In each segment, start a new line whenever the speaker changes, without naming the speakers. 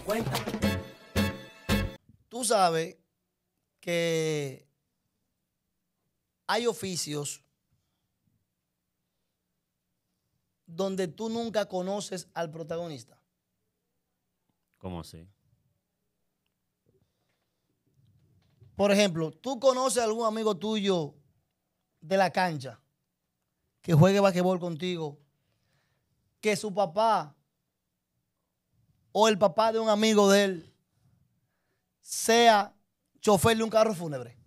cuenta. Tú sabes que hay oficios donde tú nunca conoces al protagonista. ¿Cómo así? Por ejemplo, tú conoces a algún amigo tuyo de la cancha que juegue basquetbol contigo, que su papá o el papá de un amigo de él sea chofer de un carro fúnebre?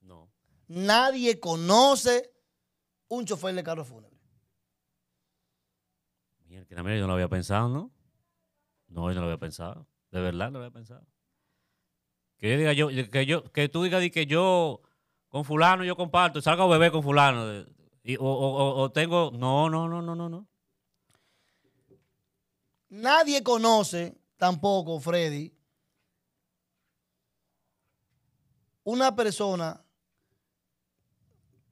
No. Nadie conoce un chofer de carro fúnebre.
Mierda, yo no lo había pensado, ¿no? No, yo no lo había pensado. De verdad no lo había pensado. Que diga yo, que yo, que tú digas que yo con fulano yo comparto, salgo bebé con fulano. o, o tengo. no, no, no, no, no.
Nadie conoce tampoco, Freddy, una persona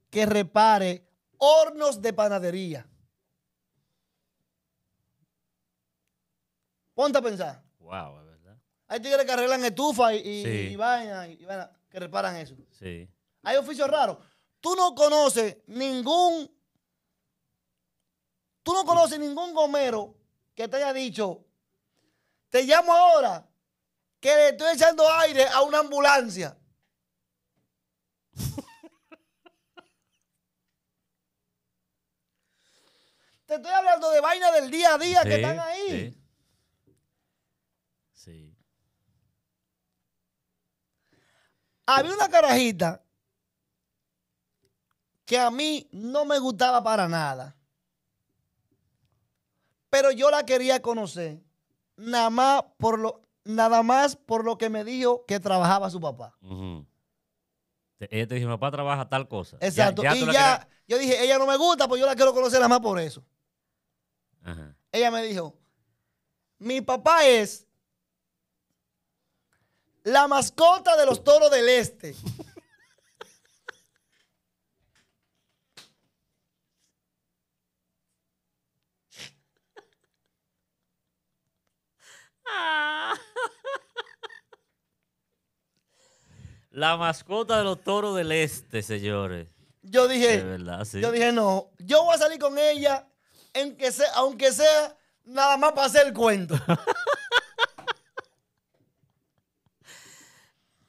que repare hornos de panadería. Ponte a pensar.
Wow, es verdad.
Hay tigres que arreglan estufa y, y, vaina, y, que reparan eso. Sí. Hay oficios raros. Tú no conoces ningún. Tú no conoces ningún gomero que te haya dicho, te llamo ahora, que le estoy echando aire a una ambulancia. te estoy hablando de vaina del día a día que están ahí. Sí. sí. Había una carajita que a mí no me gustaba para nada. Pero yo la quería conocer nada más por lo, nada más por lo que me dijo que trabajaba su papá.
Ella te dijo, mi papá trabaja tal cosa. Exacto. y ya,
yo dije, ella no me gusta, pues yo la quiero conocer nada más por eso. Ella me dijo, mi papá es la mascota de los toros del este.
Ah. La mascota de los toros del este, señores. Yo dije, yo dije,
no, yo voy a salir con ella, aunque sea nada más para hacer el cuento.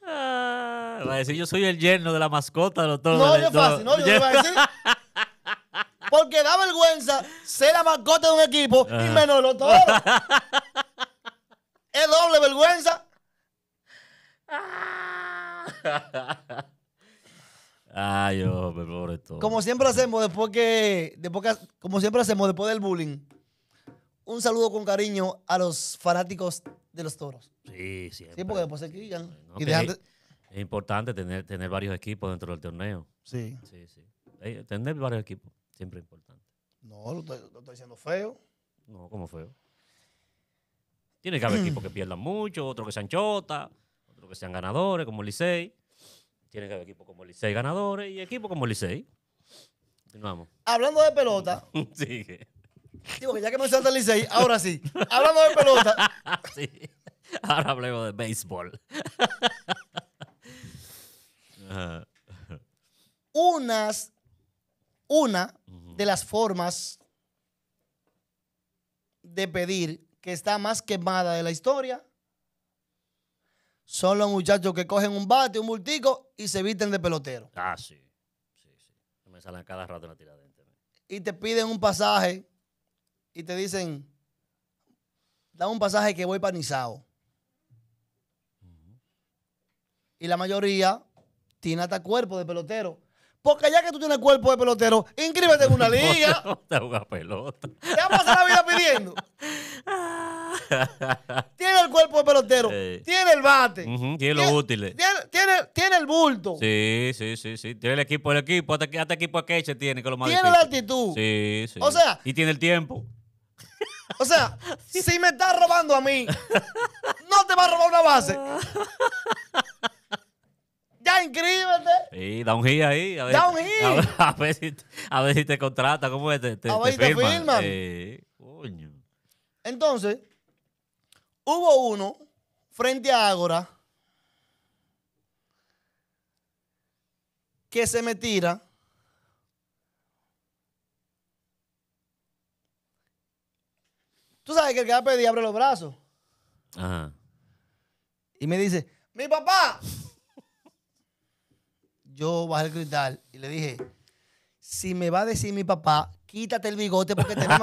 Ah, va a
yo soy el yerno de la mascota de los toros. del no este. no, yo a decir.
Porque da vergüenza ser la mascota de un equipo y menos los toros. es doble vergüenza.
Ah. Ay, pobre todo. Como siempre
hacemos después que, después como siempre hacemos después del bullying, un saludo con cariño a los fanáticos de los toros.
Sí, siempre. Sí, porque después se quillan. Es importante tener, tener varios equipos dentro del torneo. Sí. Sí, sí. Eh, tener varios equipos, siempre es importante.
No, lo estoy, lo estoy diciendo feo.
No, como feo. Tiene que haber equipos mm. que pierdan mucho, otros que sean chota, otros que sean ganadores, como Licey. Tiene que haber equipos como el Licey ganadores y equipos como el Licey. Continuamos. Hablando de pelota. Sí. Digo que ya que mencionaste Licey, ahora sí. Hablando de pelota. sí. Ahora hablemos de béisbol.
Unas, una de las formas de pedir que está más quemada de la historia son los muchachos que cogen un bate, un multico y se visten de pelotero. Ah,
sí. Sí, Me salen cada rato la tirada
Y te piden un pasaje y te dicen, da un pasaje que voy panizado. Y la mayoría tiene hasta cuerpo de pelotero. Porque ya que tú tienes cuerpo de pelotero, inscríbete en una liga.
te una pelota. Te
vas a la vida pidiendo. tiene el cuerpo de pelotero, tiene el bate,
tiene los útiles,
tiene, tiene, el bulto.
Sí, sí, sí, sí. Tiene el equipo, el equipo, hasta, equipo a queche tiene, que lo más Tiene la actitud. Sí, sí. O sea. Y tiene el tiempo.
O sea, si me estás robando a mí, no te va a robar una base ya inscríbete.
Sí, da un giro ahí. A ver, da un A ver, si, te contrata, ¿cómo es? Te, te, a ver si te firman. coño.
Entonces, hubo uno frente a Ágora que se me tira. Tú sabes que el que va a pedir abre los brazos. Ajá. Y me dice, mi papá, yo bajé el cristal y le dije, si me va a decir mi papá, quítate el bigote porque te, ve,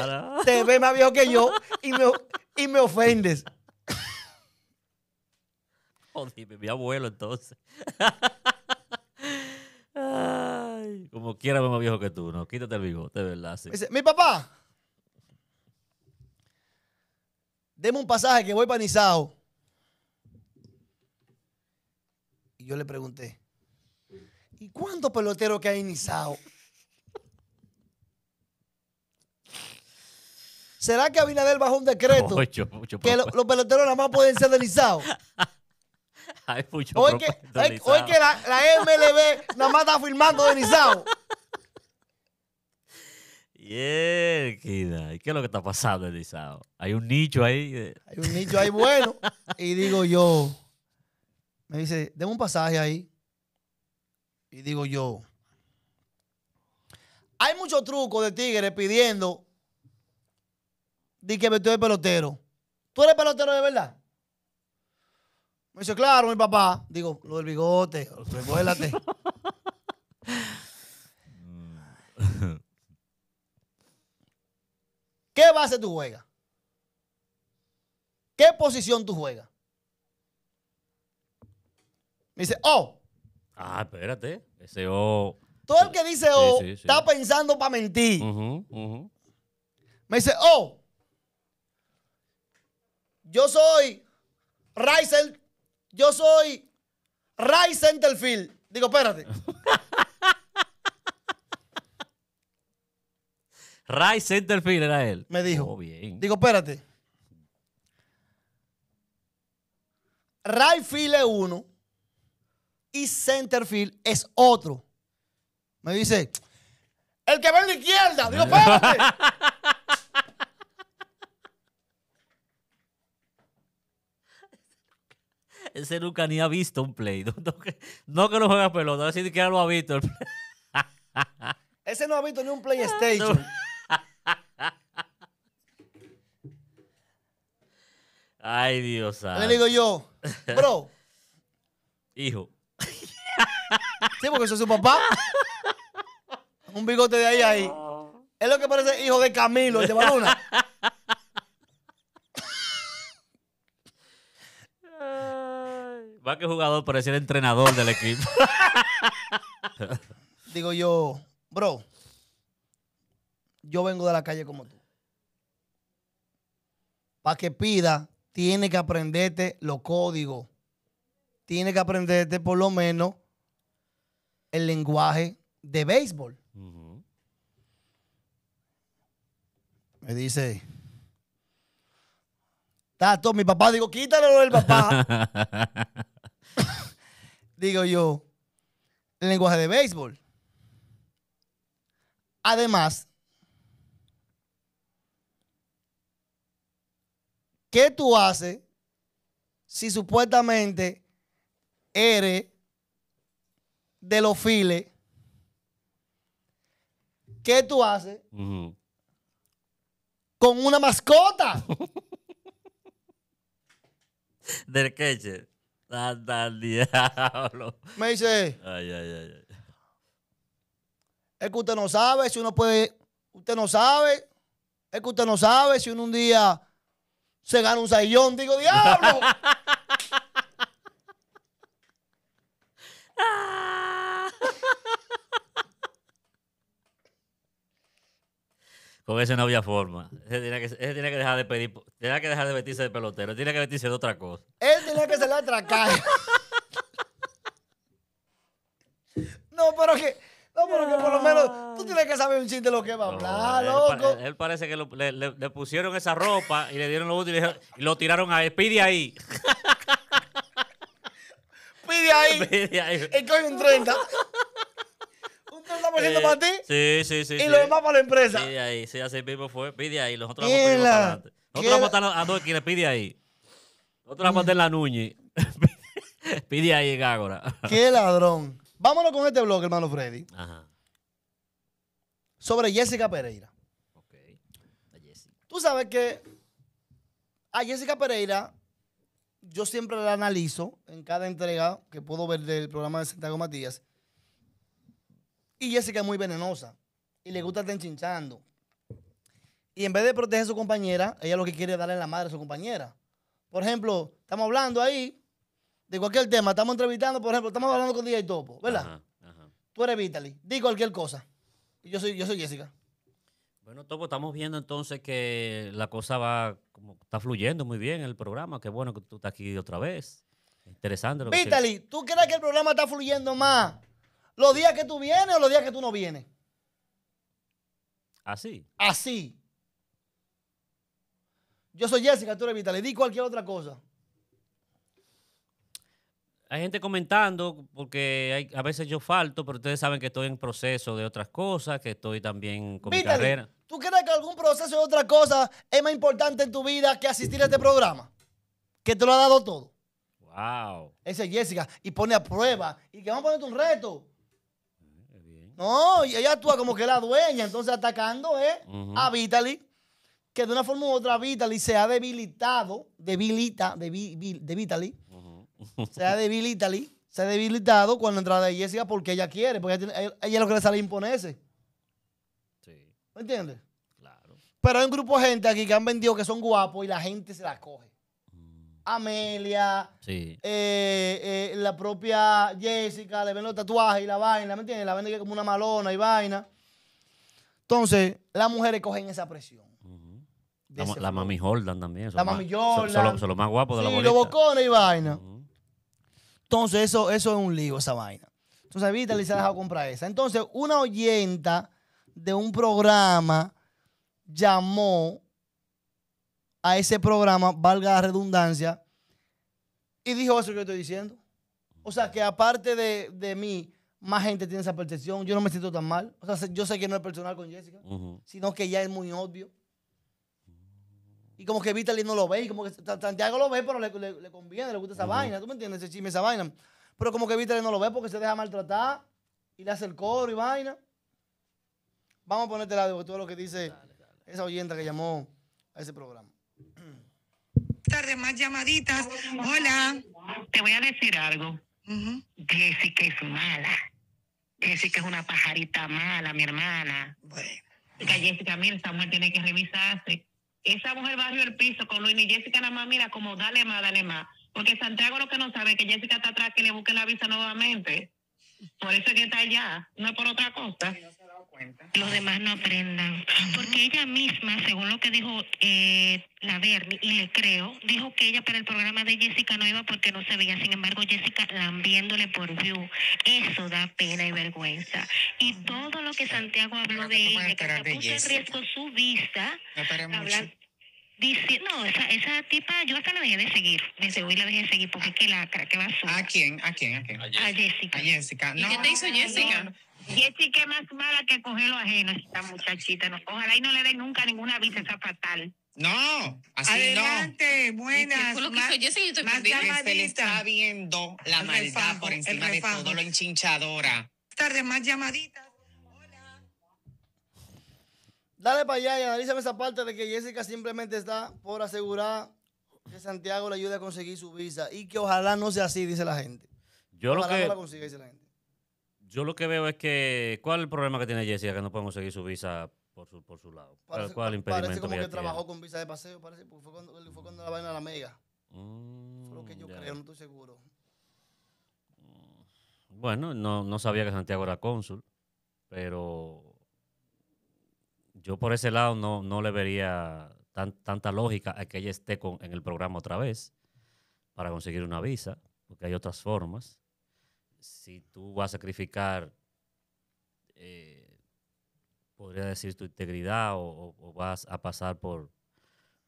más... te ve más viejo que yo y me, y me ofendes.
Joder, mi abuelo entonces. como quiera, más viejo que tú, ¿no? Quítate el bigote, ¿verdad?
mi papá, deme un pasaje que voy para Nizao. Y yo le pregunté, ¿y cuántos peloteros que hay en Nizao? ¿Será que Abinader bajó un decreto que los peloteros nada más pueden ser de Nizao?
Hay hoy que, la,
MLB nada más está firmando de Nizao.
Kida. ¿Y qué es lo que está pasando, Elisao? Hay un nicho ahí. Hay un nicho ahí
bueno. y digo yo, me dice, déme un pasaje ahí. Y digo yo, hay muchos trucos de tigres pidiendo de que me pelotero. ¿Tú eres pelotero de verdad? Me dice, claro, mi papá. Digo, lo del bigote, recuérdate. Mm tu juega? ¿Qué posición tú juegas? Me dice, oh.
Ah, espérate. Ese oh.
Todo el que dice oh está pensando para mentir. Me dice, oh. Yo soy Ryzen, Yo soy Rice Centerfield. Digo, espérate.
Ray Centerfield era él. Me dijo. Oh, bien. Digo, espérate.
Ray field es uno y Centerfield es otro. Me dice, el que va a la izquierda. Digo, espérate.
Ese nunca ni ha visto un play. No, que, no juega pelota, así que ya lo ha visto. Ese
no ha visto ni un PlayStation.
Ay, Dios santo. Le digo yo, bro. Hijo. Sí,
porque soy su papá. Un bigote de ahí ahí. Es lo que parece hijo de Camilo, de Baluna.
Va que jugador, parece el entrenador del equipo. Digo yo,
bro, yo vengo de la calle como tú. Para que pida tiene que aprenderte los códigos. Tiene que aprenderte por lo menos el lenguaje de béisbol. Me dice, Tato, mi papá, digo, lo del
papá.
digo yo, el lenguaje de béisbol. Además, ¿qué tú haces si supuestamente eres de los files? ¿Qué tú haces con una mascota?
Del queche. al diablo.
Me dice.
Ay, ay, ay, ay.
Es que usted no sabe si uno puede. Usted no sabe. Es que usted no sabe si uno un día se gana un sayón. Digo, diablo.
Con ese no había forma. Ese tiene que, dejar de pedir, tiene que dejar de vestirse de pelotero, tiene que vestirse de otra cosa.
Él tiene que ser otra tracaje. de lo que va a
hablar, él, loco. Él, parece que le, pusieron esa ropa y le dieron lo útil y lo tiraron a él. Pide ahí. Pide ahí. Es
que hay un 30. un 30% eh, para ti.
Sí, sí, sí. Y lo demás para la empresa. Pide ahí. Sí, así mismo fue. Pide ahí. Los vamos a para Nosotros a estar a dos pide ahí. Nosotros vamos a estar en la Nuñi. pide ahí en Ágora. Qué
ladrón. Vámonos con este blog, hermano Freddy. Ajá sobre Jessica Pereira. Ok. A Jessica. Tú sabes que a Jessica Pereira yo siempre la analizo en cada entrega que puedo ver del programa de Santiago Matías. Y Jessica es muy venenosa y le gusta estar enchinchando. Y en vez de proteger a su compañera, ella lo que quiere es darle la madre a su compañera. Por ejemplo, estamos hablando ahí de cualquier tema, estamos entrevistando, por ejemplo, estamos hablando con DJ Topo, ¿verdad? Tú eres Vitaly, di cualquier cosa. Yo soy, yo soy Jessica.
Bueno, Topo, estamos viendo entonces que la cosa va, como está fluyendo muy bien el programa. Qué bueno que tú estás aquí otra vez. Interesante lo ¿tú
crees que el programa está fluyendo más los días que tú vienes o los días que tú no vienes? Así. Así. Yo soy Jessica, tú eres Vitaly Di cualquier otra cosa
hay gente comentando, porque a veces yo falto, pero ustedes saben que estoy en proceso de otras cosas, que estoy también con mi carrera.
¿Tú crees que algún proceso de otra cosa es más importante en tu vida que asistir a este programa? Que te lo ha dado todo. Wow. Esa es Jessica. Y pone a prueba. Y que vamos a ponerte un reto. Eh, no, y ella actúa como que la dueña, entonces atacando ¿eh? a Vitaly, que de una forma u otra Vitaly se ha debilitado, debilita, de, de Vitaly, se ha debilitado, se ha debilitado cuando entra de Jessica porque ella quiere, porque ella, es lo que le sale imponerse. Sí. ¿Me entiendes? Claro. Pero hay un grupo de gente aquí que han vendido que son guapos y la gente se las coge. Mm. Amelia, eh, eh, la propia Jessica, le ven los tatuajes y la vaina, ¿me entiendes? La venden como una malona y vaina. Entonces, las mujeres cogen esa presión.
La, mami Jordan también. la mami Jordan. Son, los más guapos de la la y los
bocones y vaina. Entonces, eso, eso es un lío, esa vaina. Entonces, Vitaly se ha dejado comprar esa. Entonces, una oyenta de un programa llamó a ese programa, valga la redundancia, y dijo eso que yo estoy diciendo. O sea, que aparte de, mí, más gente tiene esa percepción. Yo no me siento tan mal. O sea, yo sé que no es personal con Jessica, sino que ya es muy obvio. Y como que Vitaly no lo ve, y como que Santiago lo ve, pero le, le, conviene, le gusta esa vaina, ¿tú me entiendes? Ese chisme, esa vaina. Pero como que Vitaly no lo ve porque se deja maltratar y le hace el coro y vaina. Vamos a ponerte la de todo lo que dice esa oyenta que llamó a ese programa.
Tarde, más llamaditas. Hola. Te voy a decir algo. Jessica es mala. Jessica es una pajarita mala, mi hermana. Bueno. Jessica, mira, Samuel tiene que revisarse esa mujer barrió el piso con Luis y Jessica nada más, mira, como dale más, dale más. Porque Santiago lo que no sabe es que Jessica está atrás, que le busque la visa nuevamente. Por eso es que está allá, no es por otra cosa. Los demás no aprendan. Porque ella misma, según lo que dijo eh, la Berni, y le creo, dijo que ella para el programa de Jessica no iba porque no se veía. Sin embargo, Jessica lambiéndole por view. Eso da pena y vergüenza. Y todo lo que Santiago habló de ella, que puso en riesgo su vista. No Dice, no, esa, tipa, yo hasta la dejé de seguir. Desde hoy la dejé de seguir porque qué lacra, qué basura. ¿A quién? ¿A quién? ¿A quién? A Jessica. A Jessica. No, qué te hizo Jessica? Jessica es más mala que coger lo ajeno, esta muchachita. No, ojalá y no le den nunca ninguna visa, esa fatal. No, así Adelante, no. buenas. lo que hizo Jessica? estoy Se le está viendo la maldad por encima de todo, lo
enchinchadora. Tarde, más llamaditas. Dale para allá y analízame esa parte de que Jessica simplemente está por asegurar que Santiago le ayude a conseguir su visa y que ojalá no sea así, dice la gente. Yo ojalá lo que, no la consiga, dice la gente.
Yo lo que veo es que, ¿cuál es el problema que tiene Jessica que no puede conseguir su visa por su, por su lado? Parece, ¿Cuál el impedimento? Parece como que, trabajó
con visa de paseo, parece, porque fue cuando, fue cuando la vaina a la mega.
lo
que yo mm, creo, no estoy seguro.
Mm. Bueno, no, no sabía que Santiago era cónsul, pero yo por ese lado no, no le vería tanta lógica a que ella esté con, en el programa otra vez para conseguir una visa, porque hay otras formas. Si tú vas a sacrificar, eh, podría decir, tu integridad o, vas a pasar por,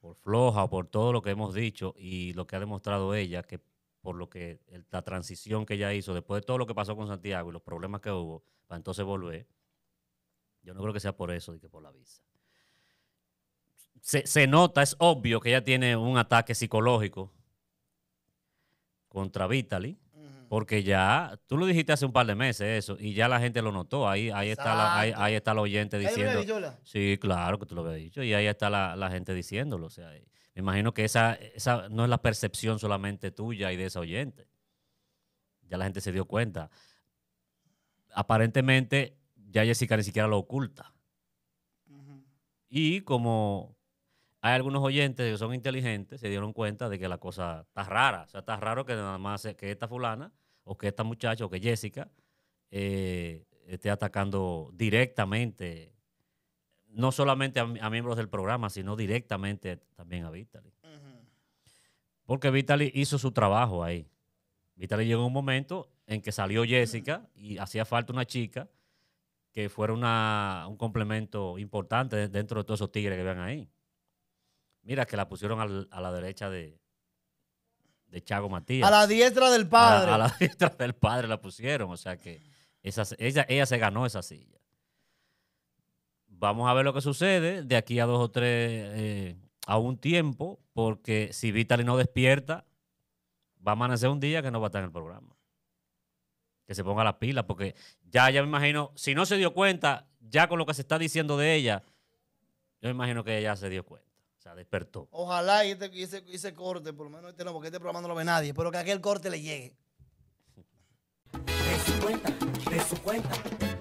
por floja o por todo lo que hemos dicho y lo que ha demostrado ella, que por lo que la transición que ella hizo después de todo lo que pasó con Santiago y los problemas que hubo, para entonces volver yo no creo que sea por eso, ni que por la visa. Se, nota, es obvio que ella tiene un ataque psicológico contra Vitaly, porque ya, tú lo dijiste hace un par de meses eso, y ya la gente lo notó. Ahí, ahí, está, la, ahí, está el oyente diciendo. Sí, claro que tú lo habías dicho, y ahí está la, gente diciéndolo. O sea, eh, me imagino que esa, esa no es la percepción solamente tuya y de esa oyente. Ya la gente se dio cuenta. Aparentemente, ya Jessica ni siquiera lo oculta. Y como hay algunos oyentes que son inteligentes, se dieron cuenta de que la cosa está rara. O sea, está raro que nada más que esta fulana o que esta muchacha o que Jessica eh, esté atacando directamente, no solamente a, miembros del programa, sino directamente también a Vitaly. Porque Vitaly hizo su trabajo ahí. Vitaly llegó un momento en que salió Jessica y hacía falta una chica que fuera un complemento importante dentro de todos esos tigres que vean ahí. Mira, que la pusieron a la derecha de, de Chago Matías. A la diestra del padre. A, la diestra del padre la pusieron. O sea que ella, ella se ganó esa silla. Vamos a ver lo que sucede de aquí a dos o tres, eh, a un tiempo, porque si Vitaly no despierta, va a amanecer un día que no va a estar en el programa que se ponga la pila, porque ya, ya me imagino, si no se dio cuenta, ya con lo que se está diciendo de ella, yo me imagino que ella se dio cuenta. O sea, despertó.
Ojalá y, se este, y corte, por lo menos este no, porque este programa no lo ve nadie, pero que aquel corte le llegue. De su cuenta, de su cuenta.